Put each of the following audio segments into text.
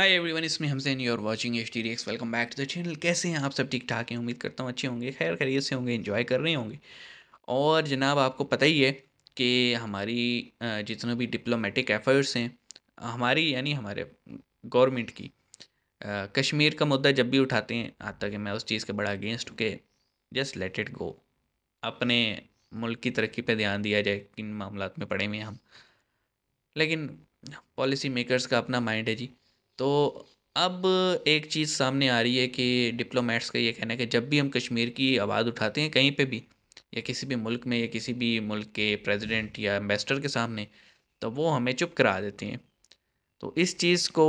हाय everyone इसमें हमसे you are watching H T welcome back to the channel कैसे हैं आप सब ठीक ठाक हैं उम्मीद करता हूँ अच्छे होंगे खैर खैरियत से होंगे इन्जॉय कर रहे होंगे और जनाब आपको पता ही है कि हमारी जितने भी डिप्लोमेटिक एफर्ट्स हैं हमारी यानी हमारे गवर्नमेंट की कश्मीर का मुद्दा जब भी उठाते हैं आज तक मैं उस चीज़ के बड़ा अगेंस्ट के जस्ट लेट इट गो अपने मुल्क की तरक्की पर ध्यान दिया जाए किन मामला में पड़े हुए हैं हम लेकिन पॉलिसी मेकर्स का अपना माइंड है जी तो अब एक चीज़ सामने आ रही है कि डिप्लोमेट्स का ये कहना है कि जब भी हम कश्मीर की आवाज़ उठाते हैं कहीं पे भी या किसी भी मुल्क में या किसी भी मुल्क के प्रेसिडेंट या एम्बेसडर के सामने तो वो हमें चुप करा देते हैं तो इस चीज़ को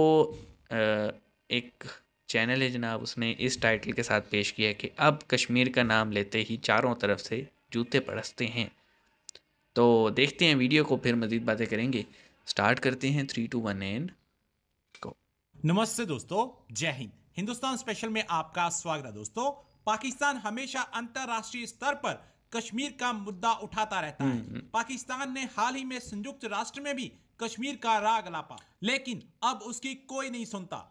एक चैनल है जनाब उसने इस टाइटल के साथ पेश किया कि अब कश्मीर का नाम लेते ही चारों तरफ से जूते पड़सते हैं तो देखते हैं वीडियो को फिर मज़ीद बातें करेंगे स्टार्ट करते हैं थ्री टू वन एंड नमस्ते दोस्तों जय हिंद हिंदुस्तान स्पेशल में आपका स्वागत है दोस्तों पाकिस्तान हमेशा अंतरराष्ट्रीय स्तर पर कश्मीर का मुद्दा उठाता रहता है हम्म, हम्म। पाकिस्तान ने हाल ही में संयुक्त राष्ट्र में भी कश्मीर का राग लापा लेकिन अब उसकी कोई नहीं सुनता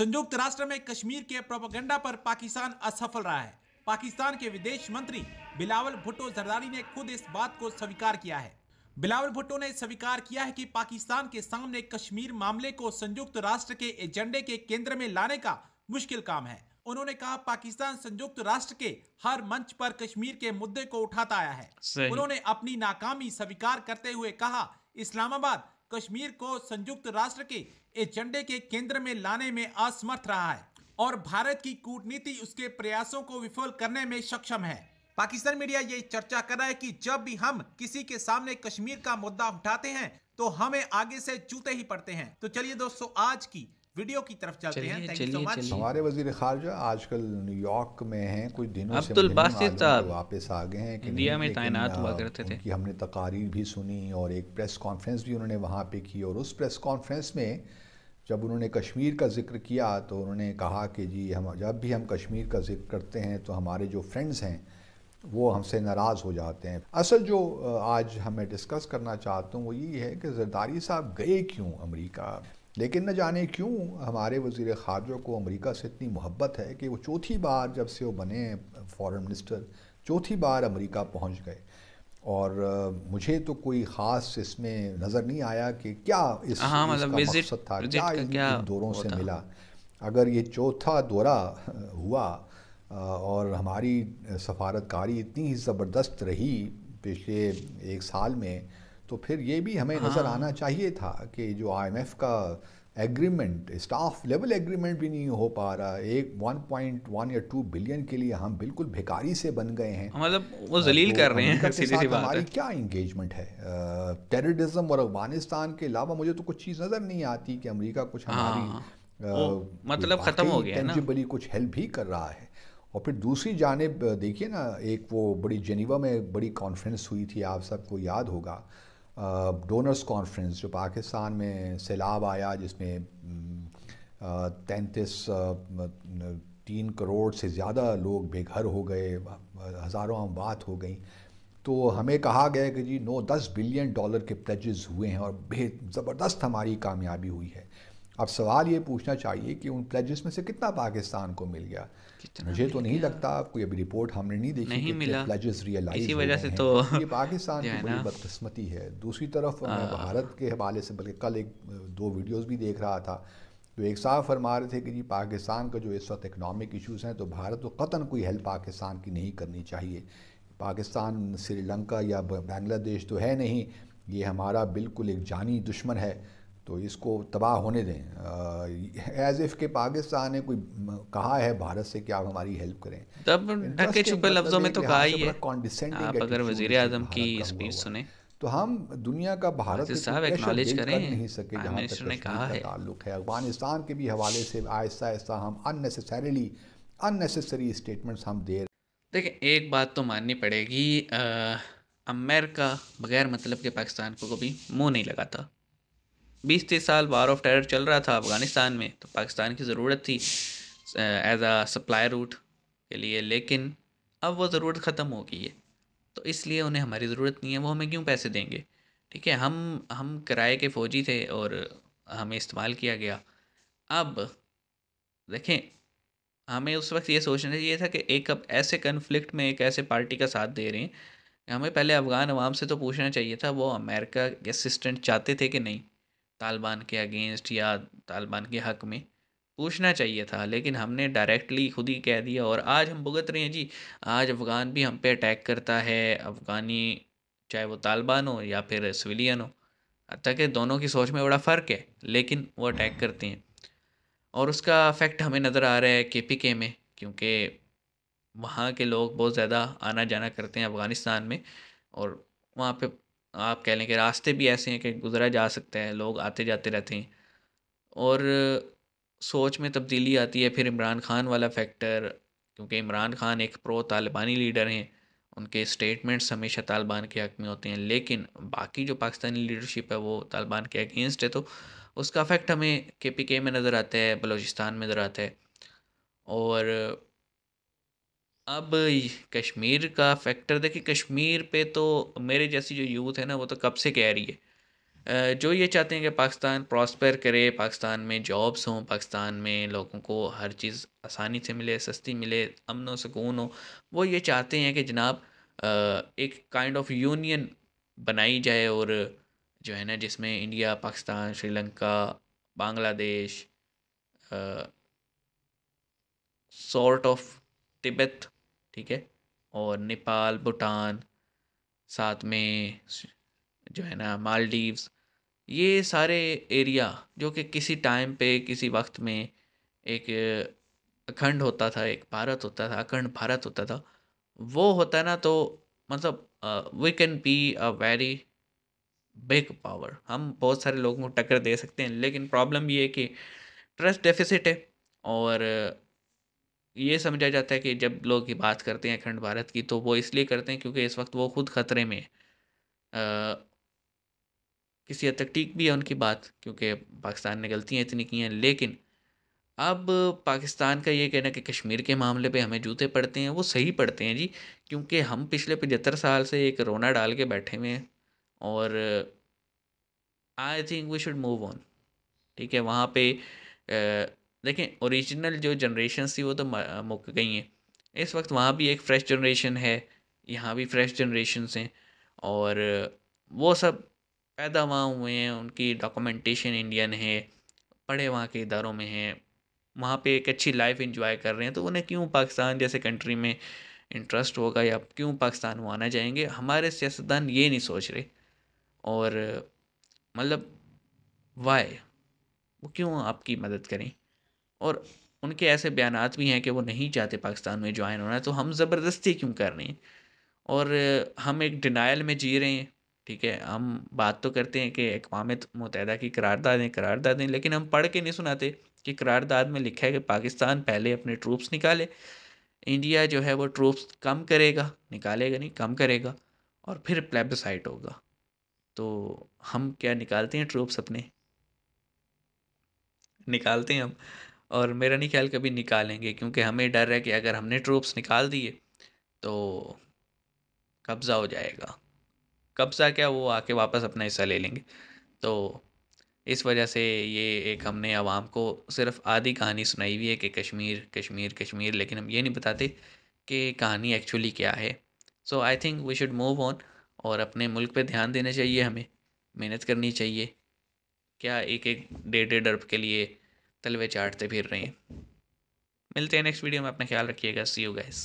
संयुक्त राष्ट्र में कश्मीर के प्रोपोगंडा पर पाकिस्तान असफल रहा है पाकिस्तान के विदेश मंत्री बिलावल भुट्टो जरदारी ने खुद इस बात को स्वीकार किया है बिलावल भुट्टो ने स्वीकार किया है कि पाकिस्तान के सामने कश्मीर मामले को संयुक्त राष्ट्र के एजेंडे के केंद्र में लाने का मुश्किल काम है उन्होंने कहा पाकिस्तान संयुक्त राष्ट्र के हर मंच पर कश्मीर के मुद्दे को उठाता आया है उन्होंने अपनी नाकामी स्वीकार करते हुए कहा इस्लामाबाद कश्मीर को संयुक्त राष्ट्र के एजेंडे के केंद्र में लाने में असमर्थ रहा है और भारत की कूटनीति उसके प्रयासों को विफल करने में सक्षम है पाकिस्तान मीडिया ये चर्चा कर रहा है कि जब भी हम किसी के सामने कश्मीर का मुद्दा उठाते हैं तो हमें आगे से चूते ही पड़ते हैं तो चलिए दोस्तों आज की वीडियो की तरफ चलते हैं हमारे वजीर खारजा आजकल न्यूयॉर्क में हैं कुछ दिनों से वापस आ गए हैं इंडिया में तैनात हुआ करते थे कि हमने तकारीर भी सुनी और एक प्रेस कॉन्फ्रेंस भी उन्होंने वहाँ पे की और उस प्रेस कॉन्फ्रेंस में जब उन्होंने कश्मीर का जिक्र किया तो उन्होंने कहा कि जी हम जब भी हम कश्मीर का जिक्र करते हैं तो हमारे जो फ्रेंड्स हैं वो हमसे नाराज़ हो जाते हैं असल जो आज हमें डिस्कस करना चाहता हूँ वो ये है कि जरदारी साहब गए क्यों अमेरिका लेकिन न जाने क्यों हमारे वजीर खारजा को अमेरिका से इतनी मोहब्बत है कि वो चौथी बार जब से वो बने फॉरेन मिनिस्टर चौथी बार अमेरिका पहुंच गए और मुझे तो कोई ख़ास इसमें नज़र नहीं आया कि क्या इस, हाँ, मतलब इसका मकसद था क्या, क्या दौरों से मिला अगर ये चौथा दौरा हुआ और हमारी सफारतकारी इतनी ही ज़बरदस्त रही पिछले एक साल में तो फिर ये भी हमें हाँ। नज़र आना चाहिए था कि जो आईएमएफ का एग्रीमेंट स्टाफ लेवल एग्रीमेंट भी नहीं हो पा रहा एक 1.1 या 2 बिलियन के लिए हम बिल्कुल भिकारी से बन गए हैं हाँ, मतलब वो जलील तो कर रहे हैं सीधी सी बात हमारी है। क्या इंगेजमेंट है टेररिज्म और अफगानिस्तान के अलावा मुझे तो कुछ चीज़ नज़र नहीं आती कि अमेरिका कुछ हमारी हाँ, आ, मतलब ख़त्म हो गया ना कुछ हेल्प भी कर रहा है और फिर दूसरी जानब देखिए ना एक वो बड़ी जेनीवा में बड़ी कॉन्फ्रेंस हुई थी आप सबको याद होगा डोनर्स कॉन्फ्रेंस जो पाकिस्तान में सैलाब आया जिसमें तैंतीस तीन करोड़ से ज़्यादा लोग बेघर हो गए हज़ारों अमवात हो गई तो हमें कहा गया कि जी नौ दस बिलियन डॉलर के प्लेज हुए हैं और बे ज़बरदस्त हमारी कामयाबी हुई है अब सवाल ये पूछना चाहिए कि उन प्लेजेस में से कितना पाकिस्तान को मिल गया मुझे तो नहीं लगता कोई अभी रिपोर्ट हमने नहीं देखी नहीं मिला प्लेजेस रियलाइज इसी वजह से तो ये पाकिस्तान की बड़ी बदकस्मती है दूसरी तरफ मैं हाँ। भारत के हवाले से बल्कि कल एक दो वीडियोस भी देख रहा था तो एक साफ फरमा रहे थे कि जी पाकिस्तान का जो इस वक्त इकनॉमिक इशूज हैं तो भारत को कतन कोई हेल्प पाकिस्तान की नहीं करनी चाहिए पाकिस्तान श्रीलंका या बांग्लादेश तो है नहीं ये हमारा बिल्कुल एक जानी दुश्मन है तो इसको तबाह होने दें एज इफ़ के पाकिस्तान ने कोई कहा है भारत से कि आप हमारी हेल्प करें तब ढके छुपे मतलब लफ्ज़ों में तो कहा हाँ, ही है आप अगर वजीर आजम की स्पीच सुने तो हम दुनिया का भारत साहब एक्नॉलेज करें नहीं सके जहाँ मिनिस्टर ने कहा है ताल्लुक है अफगानिस्तान के भी हवाले से आहिस्ता आहिस्ता हम अननेसेसरीली अननेसेसरी स्टेटमेंट्स हम दे देखिए एक बात तो माननी पड़ेगी अमेरिका बगैर मतलब के पाकिस्तान को कभी मुंह नहीं लगाता बीस तीस साल वार ऑफ टेरर चल रहा था अफ़गानिस्तान में तो पाकिस्तान की ज़रूरत थी एज आ सप्लाई रूट के लिए लेकिन अब वो ज़रूरत ख़त्म हो गई है तो इसलिए उन्हें हमारी ज़रूरत नहीं है वो हमें क्यों पैसे देंगे ठीक है हम हम किराए के फ़ौजी थे और हमें इस्तेमाल किया गया अब देखें हमें उस वक्त ये सोचना चाहिए था कि एक अब ऐसे कन्फ्लिक्ट में एक ऐसे पार्टी का साथ दे रहे हैं हमें पहले अफ़गान अवाम से तो पूछना चाहिए था वो अमेरिका के असिस्टेंट चाहते थे कि नहीं तालिबान के अगेंस्ट या तालिबान के हक़ में पूछना चाहिए था लेकिन हमने डायरेक्टली खुद ही कह दिया और आज हम भुगत रहे हैं जी आज अफ़गान भी हम पे अटैक करता है अफ़गानी चाहे वो तालिबान हो या फिर सिविलियन हो हती कि दोनों की सोच में बड़ा फ़र्क है लेकिन वो अटैक करते हैं और उसका अफेक्ट हमें नज़र आ रहा है के पी के में क्योंकि वहाँ के लोग बहुत ज़्यादा आना जाना करते हैं अफ़गानिस्तान में और वहाँ पे आप कह लें कि रास्ते भी ऐसे हैं कि गुज़रा जा सकता है लोग आते जाते रहते हैं और सोच में तब्दीली आती है फिर इमरान खान वाला फैक्टर क्योंकि इमरान खान एक प्रो तालिबानी लीडर हैं उनके स्टेटमेंट्स हमेशा तालिबान के हक़ में होते हैं लेकिन बाकी जो पाकिस्तानी लीडरशिप है वो तालिबान के अगेंस्ट है तो उसका अफेक्ट हमें के पी के में नज़र आता है बलूचिस्तान में नज़र आता है और अब कश्मीर का फैक्टर देखिए कश्मीर पे तो मेरे जैसी जो यूथ है ना वो तो कब से कह रही है जो ये चाहते हैं कि पाकिस्तान प्रॉस्पर करे पाकिस्तान में जॉब्स हों पाकिस्तान में लोगों को हर चीज़ आसानी से मिले सस्ती मिले अमन सुकून हो वो ये चाहते हैं कि जनाब एक काइंड ऑफ यूनियन बनाई जाए और जो है ना जिसमें India Pakistan Sri Lanka Bangladesh sort of Tibet ठीक है और नेपाल भूटान साथ में जो है ना मालदीव्स ये सारे एरिया जो कि किसी टाइम पे किसी वक्त में एक अखंड होता था एक भारत होता था अखंड भारत होता था वो होता है ना तो मतलब we can be a very big power हम बहुत सारे लोगों को टक्कर दे सकते हैं लेकिन प्रॉब्लम ये है कि ट्रस्ट डेफिसिट है और ये समझा जाता है कि जब लोग ये बात करते हैं अखंड भारत की तो वो इसलिए करते हैं क्योंकि इस वक्त वो खुद खतरे में है किसी हद तक ठीक भी है उनकी बात क्योंकि पाकिस्तान ने गलतियाँ इतनी की हैं लेकिन अब पाकिस्तान का ये कहना कि कश्मीर के मामले पे हमें जूते पड़ते हैं वो सही पड़ते हैं जी क्योंकि हम पिछले पचहत्तर साल से एक रोना डाल के बैठे हुए हैं और I think we should move on ठीक है वहाँ पे देखें ओरिजिनल जो जनरेशन थी वो तो मुक गई हैं इस वक्त वहाँ भी एक फ़्रेश जनरेशन है यहाँ भी फ़्रेश जनरेशन्स हैं और वो सब पैदा वहाँ हुए हैं उनकी डॉक्यूमेंटेशन इंडियन है पढ़े वहाँ के इदारों में हैं वहाँ पे एक अच्छी लाइफ इंजॉय कर रहे हैं तो उन्हें क्यों पाकिस्तान जैसे कंट्री में इंटरेस्ट होगा या क्यों पाकिस्तान वो आना चाहेंगे हमारे सियासतदान ये नहीं सोच रहे और मतलब वाई वो क्यों आपकी मदद करें और उनके ऐसे बयान भी हैं कि वो नहीं चाहते पाकिस्तान में ज्वाइन होना तो हम ज़बरदस्ती क्यों कर रहे हैं और हम एक डिनाइल में जी रहे हैं ठीक है हम बात तो करते हैं कि अकवा मुतहदा की करारदादें करारदादें लेकिन हम पढ़ के नहीं सुनाते कि करारदाद में लिखा है कि पाकिस्तान पहले अपने ट्रूप्स निकाले इंडिया जो है वो ट्रूप्स कम करेगा निकालेगा नहीं कम करेगा और फिर प्लेबसाइट होगा तो हम क्या निकालते हैं ट्रूप्स अपने निकालते हैं हम और मेरा नहीं ख्याल कभी निकालेंगे क्योंकि हमें डर है कि अगर हमने ट्रूप्स निकाल दिए तो कब्ज़ा हो जाएगा कब्ज़ा क्या वो आके वापस अपना हिस्सा ले लेंगे तो इस वजह से ये एक हमने आवाम को सिर्फ आधी कहानी सुनाई हुई है कि कश्मीर कश्मीर कश्मीर लेकिन हम ये नहीं बताते कि कहानी एक्चुअली क्या है so I think we should move on और अपने मुल्क पे ध्यान देना चाहिए हमें मेहनत करनी चाहिए क्या एक एक डेढ़ डेढ़ अरब के लिए तलवे चाटते फिर रहे हैं मिलते हैं नेक्स्ट वीडियो में अपना ख्याल रखिएगा सी यू गाइस